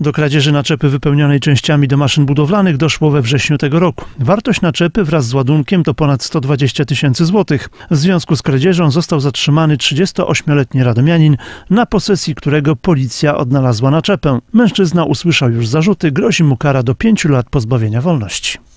Do kradzieży naczepy wypełnionej częściami do maszyn budowlanych doszło we wrześniu tego roku. Wartość naczepy wraz z ładunkiem to ponad 120 tysięcy złotych. W związku z kradzieżą został zatrzymany 38-letni radomianin, na posesji którego policja odnalazła naczepę. Mężczyzna usłyszał już zarzuty, grozi mu kara do 5 lat pozbawienia wolności.